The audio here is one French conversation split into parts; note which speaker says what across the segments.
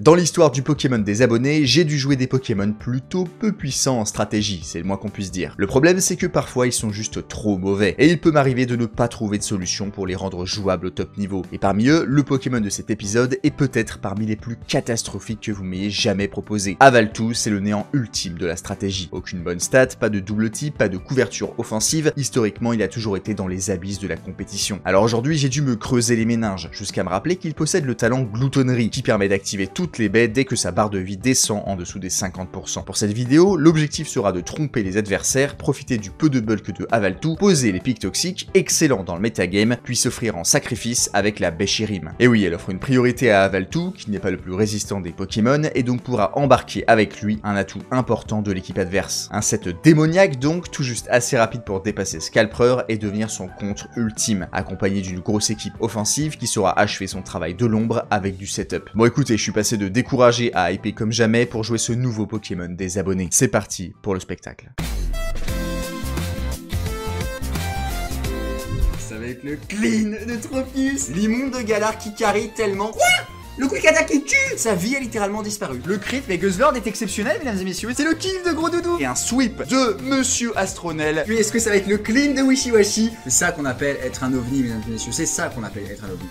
Speaker 1: Dans l'histoire du Pokémon des abonnés, j'ai dû jouer des Pokémon plutôt peu puissants en stratégie, c'est le moins qu'on puisse dire. Le problème c'est que parfois ils sont juste trop mauvais, et il peut m'arriver de ne pas trouver de solution pour les rendre jouables au top niveau. Et parmi eux, le Pokémon de cet épisode est peut-être parmi les plus catastrophiques que vous m'ayez jamais proposé. Avaltou, c'est le néant ultime de la stratégie. Aucune bonne stat, pas de double type, pas de couverture offensive, historiquement il a toujours été dans les abysses de la compétition. Alors aujourd'hui j'ai dû me creuser les méninges, jusqu'à me rappeler qu'il possède le talent gloutonnerie, qui permet d'activer tout les baies dès que sa barre de vie descend en dessous des 50%. Pour cette vidéo, l'objectif sera de tromper les adversaires, profiter du peu de bulk de Avaltou, poser les pics toxiques, excellent dans le metagame, puis s'offrir en sacrifice avec la Beshirim. Et oui, elle offre une priorité à Avaltou, qui n'est pas le plus résistant des Pokémon, et donc pourra embarquer avec lui un atout important de l'équipe adverse. Un set démoniaque donc, tout juste assez rapide pour dépasser Scalpreur et devenir son contre ultime, accompagné d'une grosse équipe offensive qui saura achever son travail de l'ombre avec du setup. Bon écoutez, je suis passé de décourager à hyper comme jamais pour jouer ce nouveau Pokémon des abonnés. C'est parti pour le spectacle. Ça va être le clean de Tropius, l'immonde de Galar qui carie tellement... Quoi le quick attack qui tue Sa vie a littéralement disparu. Le crit, mais Guzzlord est exceptionnel, mesdames et messieurs. C'est le kiff de Gros Doudou Et un sweep de Monsieur Astronel. Puis est-ce que ça va être le clean de Wishiwashi C'est ça qu'on appelle être un ovni, mesdames et messieurs. C'est ça qu'on appelle être un ovni.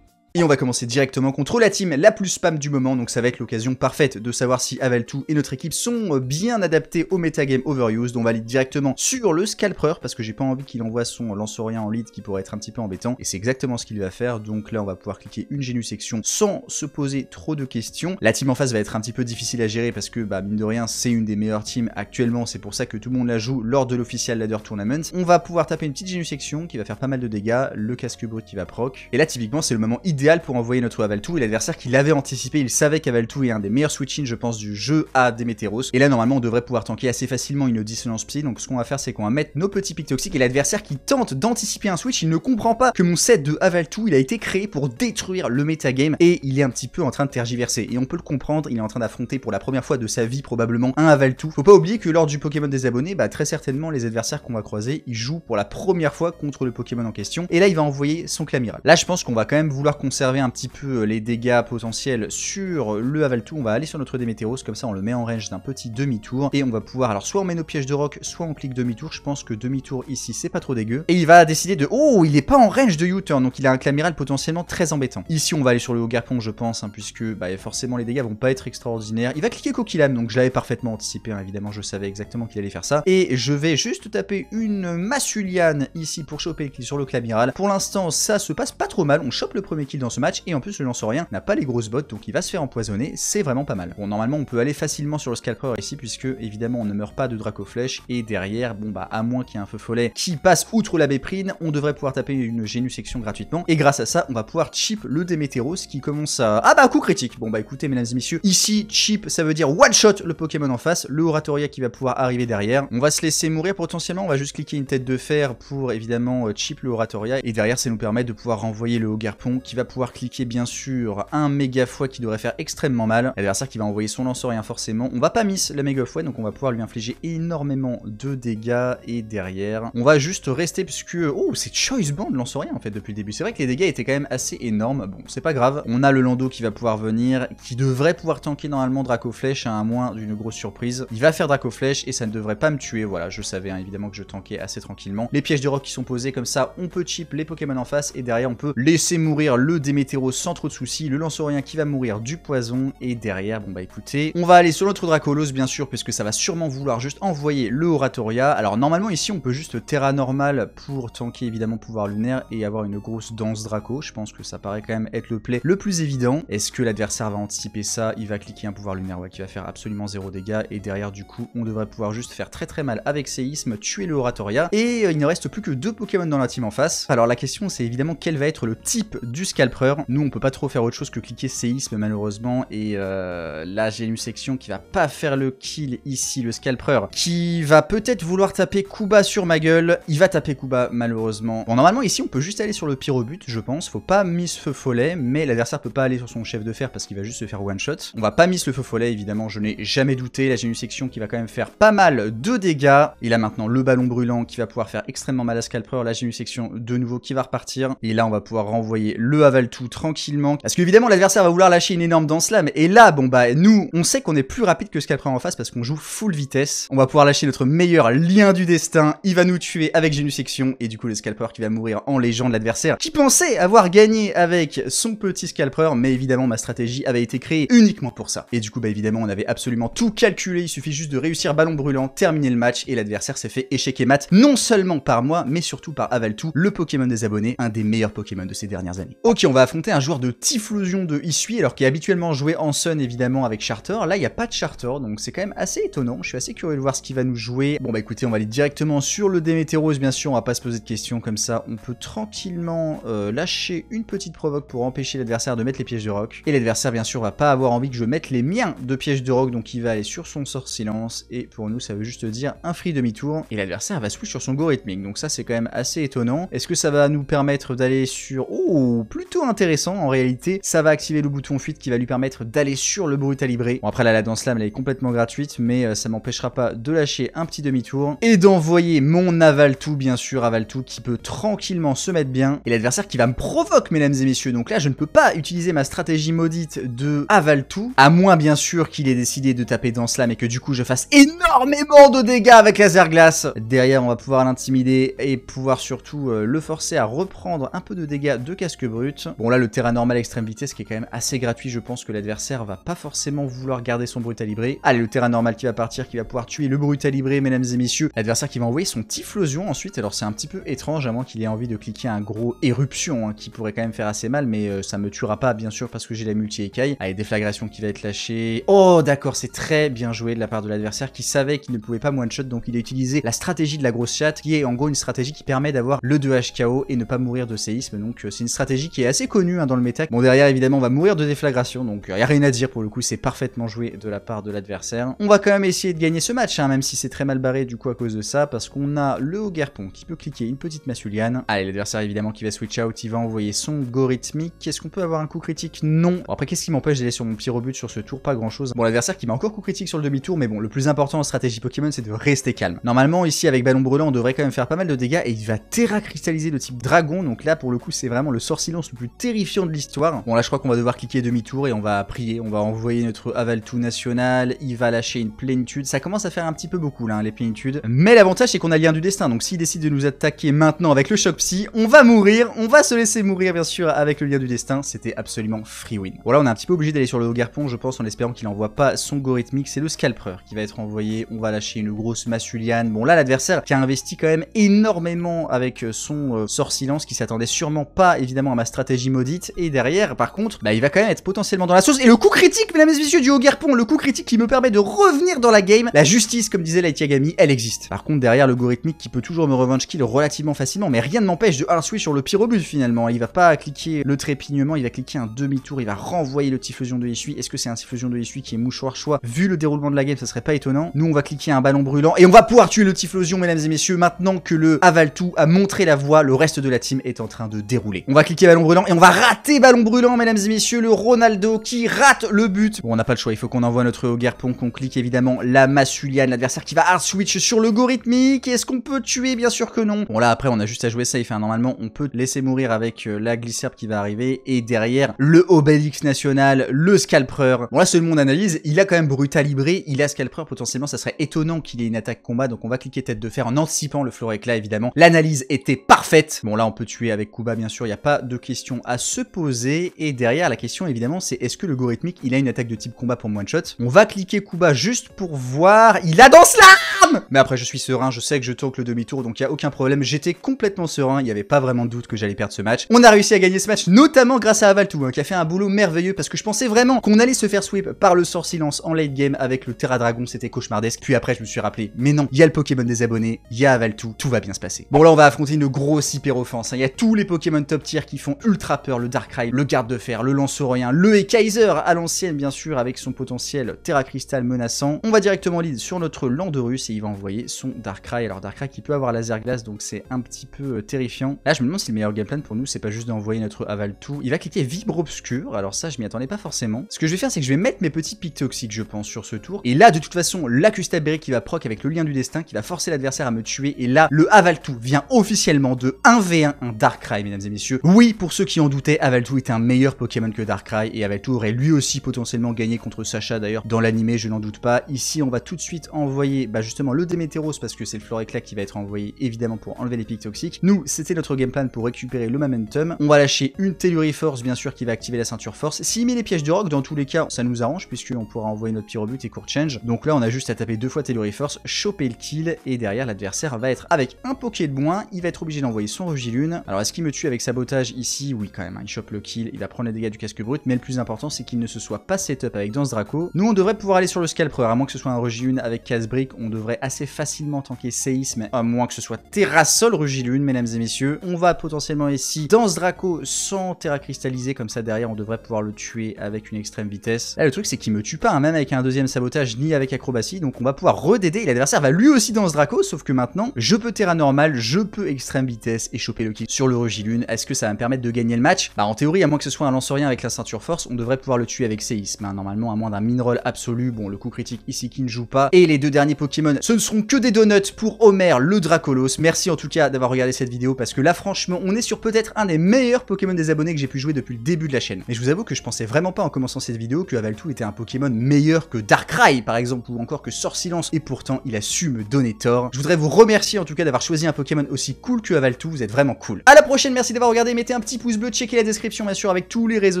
Speaker 1: Et on va commencer directement contre la team la plus spam du moment, donc ça va être l'occasion parfaite de savoir si Avaltou et notre équipe sont euh, bien adaptés au metagame overused. On va aller directement sur le Scalper, parce que j'ai pas envie qu'il envoie son lanceurien en lead qui pourrait être un petit peu embêtant, et c'est exactement ce qu'il va faire, donc là on va pouvoir cliquer une génusection section sans se poser trop de questions. La team en face va être un petit peu difficile à gérer, parce que bah, mine de rien c'est une des meilleures teams actuellement, c'est pour ça que tout le monde la joue lors de l'official ladder tournament. On va pouvoir taper une petite génusection section qui va faire pas mal de dégâts, le casque brut qui va proc, et là typiquement c'est le moment idéal pour envoyer notre Avaltou, et l'adversaire qui l'avait anticipé, il savait qu'Avaltou est un des meilleurs switch je pense, du jeu à Demeteros, et là, normalement, on devrait pouvoir tanker assez facilement une dissonance psy, donc ce qu'on va faire, c'est qu'on va mettre nos petits pics toxiques, et l'adversaire qui tente d'anticiper un switch, il ne comprend pas que mon set de Avaltou, il a été créé pour détruire le metagame, et il est un petit peu en train de tergiverser, et on peut le comprendre, il est en train d'affronter pour la première fois de sa vie, probablement, un Avaltou. Faut pas oublier que lors du Pokémon des abonnés, bah, très certainement, les adversaires qu'on va croiser, ils jouent pour la première fois contre le Pokémon en question, et là, il va envoyer son Clamiral. Là, je pense qu'on va quand même vouloir qu'on un petit peu euh, les dégâts potentiels sur le Avaltou, on va aller sur notre Démétéros, comme ça on le met en range d'un petit demi-tour, et on va pouvoir, alors soit on met nos pièges de rock, soit on clique demi-tour, je pense que demi-tour ici c'est pas trop dégueu, et il va décider de, oh il est pas en range de U-turn, donc il a un clamiral potentiellement très embêtant. Ici on va aller sur le haut garpon je pense, hein, puisque bah, forcément les dégâts vont pas être extraordinaires, il va cliquer coquillam donc je l'avais parfaitement anticipé, hein, évidemment je savais exactement qu'il allait faire ça, et je vais juste taper une Massuliane ici pour choper le sur le clamiral, pour l'instant ça se passe pas trop mal, on chope le premier kill dans ce match, et en plus le lanceurien n'a pas les grosses bottes, donc il va se faire empoisonner, c'est vraiment pas mal. Bon, normalement on peut aller facilement sur le Scalper ici, puisque évidemment on ne meurt pas de Dracoflèche, et derrière, bon bah à moins qu'il y ait un feu follet qui passe outre la béprine, on devrait pouvoir taper une génusection gratuitement, et grâce à ça, on va pouvoir chip le Démétéros qui commence à... Ah bah coup critique Bon bah écoutez mesdames et messieurs, ici chip ça veut dire one shot le Pokémon en face, le Oratoria qui va pouvoir arriver derrière, on va se laisser mourir potentiellement, on va juste cliquer une tête de fer pour évidemment euh, chip le Oratoria, et derrière ça nous permet de pouvoir renvoyer le haut-garpon qui va pouvoir cliquer bien sûr un méga fouet qui devrait faire extrêmement mal. L'adversaire qui va envoyer son rien forcément. On va pas miss la méga fouet donc on va pouvoir lui infliger énormément de dégâts et derrière on va juste rester puisque... Oh c'est Choice Band rien en fait depuis le début. C'est vrai que les dégâts étaient quand même assez énormes. Bon c'est pas grave. On a le Lando qui va pouvoir venir qui devrait pouvoir tanker normalement Draco Flèche hein, à moins d'une grosse surprise. Il va faire Draco Flèche et ça ne devrait pas me tuer. Voilà je savais hein, évidemment que je tankais assez tranquillement. Les pièges de rock qui sont posés comme ça on peut chip les Pokémon en face et derrière on peut laisser mourir le des Météros sans trop de soucis, le lanceurien qui va mourir du poison, et derrière, bon bah écoutez, on va aller sur notre Dracolos bien sûr, puisque ça va sûrement vouloir juste envoyer le Oratoria. Alors normalement ici on peut juste Terra Normal pour tanker évidemment pouvoir lunaire et avoir une grosse danse Draco, je pense que ça paraît quand même être le play le plus évident. Est-ce que l'adversaire va anticiper ça Il va cliquer un pouvoir lunaire ouais, qui va faire absolument zéro dégâts, et derrière du coup on devrait pouvoir juste faire très très mal avec séisme, tuer le Oratoria, et euh, il ne reste plus que deux Pokémon dans la team en face. Alors la question c'est évidemment quel va être le type du scalp. Nous, on peut pas trop faire autre chose que cliquer séisme malheureusement. Et euh, là, j'ai une section qui va pas faire le kill ici, le scalpreur qui va peut-être vouloir taper Kuba sur ma gueule. Il va taper Kuba malheureusement. Bon, normalement ici, on peut juste aller sur le but je pense. Faut pas miss feu follet, mais l'adversaire peut pas aller sur son chef de fer parce qu'il va juste se faire one shot. On va pas miss le feu follet, évidemment, je n'ai jamais douté. Là, j'ai une section qui va quand même faire pas mal de dégâts. Il a maintenant le ballon brûlant qui va pouvoir faire extrêmement mal à scalpreur Là, j'ai une section de nouveau qui va repartir. Et là, on va pouvoir renvoyer le avale tout tranquillement. Parce qu'évidemment, l'adversaire va vouloir lâcher une énorme danse slam. Et là, bon bah, nous, on sait qu'on est plus rapide que ce en face parce qu'on joue full vitesse. On va pouvoir lâcher notre meilleur lien du destin. Il va nous tuer avec Genusection et du coup le scalper qui va mourir en légende de l'adversaire. Qui pensait avoir gagné avec son petit scalper, mais évidemment ma stratégie avait été créée uniquement pour ça. Et du coup, bah évidemment, on avait absolument tout calculé. Il suffit juste de réussir ballon brûlant, terminer le match et l'adversaire s'est fait échec et mat, non seulement par moi, mais surtout par Avaltou, le Pokémon des abonnés, un des meilleurs Pokémon de ces dernières années. Ok, on va affronter un joueur de Tiflosion de Issui, alors qui est habituellement joué en Sun évidemment avec Charter. Là, il n'y a pas de Charter, donc c'est quand même assez étonnant. Je suis assez curieux de voir ce qu'il va nous jouer. Bon bah écoutez, on va aller directement sur le Demeteros, bien sûr, on va pas se poser de questions comme ça. On peut tranquillement euh, lâcher une petite provoque pour empêcher l'adversaire de mettre les pièges de rock. Et l'adversaire, bien sûr, va pas avoir envie que je mette les miens de pièges de rock, donc il va aller sur son sort silence. Et pour nous, ça veut juste dire un free demi-tour. Et l'adversaire va se foutre sur son go rythmique, donc ça c'est quand même assez étonnant. Est-ce que ça va nous permettre d'aller sur... Oh, plutôt intéressant en réalité. Ça va activer le bouton fuite qui va lui permettre d'aller sur le à libré. Bon après là la danse slam elle est complètement gratuite mais euh, ça m'empêchera pas de lâcher un petit demi-tour et d'envoyer mon aval tout, bien sûr, aval tout, qui peut tranquillement se mettre bien et l'adversaire qui va me provoquer, mesdames et messieurs. Donc là je ne peux pas utiliser ma stratégie maudite de aval tout, à moins bien sûr qu'il ait décidé de taper dans slam et que du coup je fasse énormément de dégâts avec laser glace. Derrière on va pouvoir l'intimider et pouvoir surtout euh, le forcer à reprendre un peu de dégâts de casque brut Bon là, le terrain normal extrême vitesse qui est quand même assez gratuit, je pense que l'adversaire va pas forcément vouloir garder son brutalibré. Allez, le terrain normal qui va partir, qui va pouvoir tuer le brutalibré, mesdames et messieurs. L'adversaire qui va envoyer son Tiflosion ensuite, alors c'est un petit peu étrange, à moins qu'il ait envie de cliquer un gros éruption, hein, qui pourrait quand même faire assez mal, mais euh, ça me tuera pas, bien sûr, parce que j'ai la multi-écaille. Allez, déflagration qui va être lâchée. Oh, d'accord, c'est très bien joué de la part de l'adversaire qui savait qu'il ne pouvait pas one-shot, donc il a utilisé la stratégie de la grosse chatte, qui est en gros une stratégie qui permet d'avoir le 2HKO et ne pas mourir de séisme, donc euh, c'est une stratégie qui est c'est connu hein, dans le méta. Bon, derrière, évidemment, on va mourir de déflagration, donc il euh, n'y a rien à dire pour le coup, c'est parfaitement joué de la part de l'adversaire. On va quand même essayer de gagner ce match, hein, même si c'est très mal barré du coup à cause de ça, parce qu'on a le haut qui peut cliquer une petite Masuliane. Allez, l'adversaire évidemment qui va switch out, il va envoyer son Gorithmique. Est-ce qu'on peut avoir un coup critique Non. Bon, après, qu'est-ce qui m'empêche d'aller sur mon petit but sur ce tour Pas grand-chose. Bon, l'adversaire qui met encore coup critique sur le demi-tour, mais bon, le plus important en stratégie Pokémon, c'est de rester calme. Normalement, ici, avec Ballon Brûlant, on devrait quand même faire pas mal de dégâts, et il va Terra Cristalliser type Dragon, donc là, pour le coup, c'est vraiment le sort plus terrifiant de l'histoire. Bon là je crois qu'on va devoir cliquer demi-tour et on va prier, on va envoyer notre aval tout national, il va lâcher une plénitude, ça commence à faire un petit peu beaucoup là hein, les plénitudes. Mais l'avantage c'est qu'on a le lien du destin, donc s'il décide de nous attaquer maintenant avec le choc psy, on va mourir, on va se laisser mourir bien sûr avec le lien du destin, c'était absolument free win. Voilà on est un petit peu obligé d'aller sur le garpon je pense en espérant qu'il envoie pas son go rythmique, c'est le scalper qui va être envoyé, on va lâcher une grosse massuliane, bon là l'adversaire qui a investi quand même énormément avec son euh, sort silence qui s'attendait sûrement pas évidemment à ma stratégie stratégie Et derrière, par contre, bah, il va quand même être potentiellement dans la sauce. Et le coup critique, mesdames et messieurs, du haut le coup critique qui me permet de revenir dans la game. La justice, comme disait Light Yagami, elle existe. Par contre, derrière, l'algorithmique qui peut toujours me revenge kill relativement facilement, mais rien ne m'empêche de hard switch sur le pyrobus finalement. Il va pas cliquer le trépignement, il va cliquer un demi-tour, il va renvoyer le tiflosion de Ishui. Est-ce que c'est un tiflosion de issu qui est mouchoir choix Vu le déroulement de la game, ça serait pas étonnant. Nous, on va cliquer un ballon brûlant et on va pouvoir tuer le tiflosion mesdames et messieurs, maintenant que le Avaltou a montré la voie, le reste de la team est en train de dérouler. On va cliquer ballon brûlant et on va rater ballon brûlant, mesdames et messieurs. Le Ronaldo qui rate le but. Bon, on n'a pas le choix. Il faut qu'on envoie notre Garpon, qu'on clique évidemment la Massuliane, l'adversaire qui va hard switch sur le go Est-ce qu'on peut tuer Bien sûr que non. Bon, là, après, on a juste à jouer safe. Hein. Normalement, on peut laisser mourir avec euh, la Glisserp qui va arriver. Et derrière, le Obelix national, le Scalper. Bon, là, selon mon analyse, il a quand même brutalibré. Il a Scalper. Potentiellement, ça serait étonnant qu'il ait une attaque combat. Donc, on va cliquer tête de fer en anticipant le Là, évidemment. L'analyse était parfaite. Bon, là, on peut tuer avec Kuba, bien sûr. Il n'y a pas de question à se poser. Et derrière, la question évidemment, c'est est-ce que le rythmique il a une attaque de type combat pour one shot On va cliquer Kuba juste pour voir. Il a dans l'arme Mais après, je suis serein, je sais que je tourne le demi-tour, donc il n'y a aucun problème. J'étais complètement serein, il n'y avait pas vraiment de doute que j'allais perdre ce match. On a réussi à gagner ce match, notamment grâce à Avaltou, hein, qui a fait un boulot merveilleux parce que je pensais vraiment qu'on allait se faire sweep par le sort silence en late game avec le Terra Dragon, c'était cauchemardesque. Puis après, je me suis rappelé, mais non, il y a le Pokémon des abonnés, il y a Avaltou, tout va bien se passer. Bon là, on va affronter une grosse hyper offense. Hein. Il y a tous les Pokémon top tier qui font ultra le le Darkrai, le garde de fer, le rien le Kaiser à l'ancienne bien sûr avec son potentiel Terra Cristal menaçant. On va directement lead sur notre Landorus et il va envoyer son Darkrai. Alors Darkrai qui peut avoir laser glace donc c'est un petit peu euh, terrifiant. Là je me demande si le meilleur game plan pour nous c'est pas juste d'envoyer notre Aval Il va cliquer Vibre Obscur, alors ça je m'y attendais pas forcément. Ce que je vais faire c'est que je vais mettre mes petits pics toxiques je pense sur ce tour. Et là de toute façon la Custaberry qui va proc avec le lien du destin qui va forcer l'adversaire à me tuer et là le Aval vient officiellement de 1v1 un Darkrai mesdames et messieurs. Oui pour ceux qui en doutait, Avaltou était un meilleur Pokémon que Darkrai, et Avaltou aurait lui aussi potentiellement gagné contre Sacha d'ailleurs dans l'animé, je n'en doute pas. Ici, on va tout de suite envoyer bah, justement le Demeteros, parce que c'est le Floreclac qui va être envoyé évidemment pour enlever les pics toxiques. Nous, c'était notre game plan pour récupérer le Momentum. On va lâcher une Force, bien sûr, qui va activer la ceinture Force. S'il met les pièges de rock, dans tous les cas, ça nous arrange, puisqu'on pourra envoyer notre Pyrobut et Court Change. Donc là, on a juste à taper deux fois Force, choper le kill, et derrière, l'adversaire va être avec un Poké de bois, Il va être obligé d'envoyer son Rugilune. Alors, est-ce qu'il me tue avec sabotage ici oui quand même, hein. il chope le kill, il va prendre les dégâts du casque brut, mais le plus important c'est qu'il ne se soit pas setup avec Danse Draco. Nous on devrait pouvoir aller sur le Scalper, à moins que ce soit un Rugilune avec Casse-Brique, on devrait assez facilement tanker Séisme, à moins que ce soit Terrasol Rugilune, mesdames et messieurs. On va potentiellement ici Danse Draco sans Terra cristalliser. comme ça derrière on devrait pouvoir le tuer avec une extrême vitesse. Là eh, le truc c'est qu'il me tue pas, hein, même avec un deuxième sabotage ni avec acrobatie, donc on va pouvoir redéder, l'adversaire va lui aussi Danse Draco, sauf que maintenant je peux Terra normal, je peux extrême vitesse et choper le kill sur le Rugilune. Est-ce que ça va me permettre de gagner le match, bah en théorie, à moins que ce soit un lancerien avec la ceinture force, on devrait pouvoir le tuer avec séisme. Mais hein. Normalement, à moins d'un mineral absolu, bon, le coup critique ici qui ne joue pas. Et les deux derniers Pokémon, ce ne seront que des donuts pour Homer, le Dracolos. Merci en tout cas d'avoir regardé cette vidéo parce que là, franchement, on est sur peut-être un des meilleurs Pokémon des abonnés que j'ai pu jouer depuis le début de la chaîne. Mais je vous avoue que je pensais vraiment pas en commençant cette vidéo que Avaltou était un Pokémon meilleur que Darkrai par exemple ou encore que silence et pourtant il a su me donner tort. Je voudrais vous remercier en tout cas d'avoir choisi un Pokémon aussi cool que Avaltou, vous êtes vraiment cool. À la prochaine, merci d'avoir regardé, mettez un petit pouce pouce bleu, checker la description bien sûr avec tous les réseaux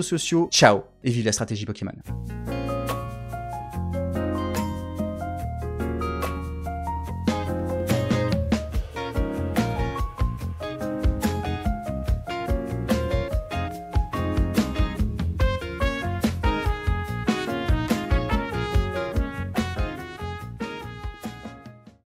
Speaker 1: sociaux. Ciao et vive la stratégie Pokémon.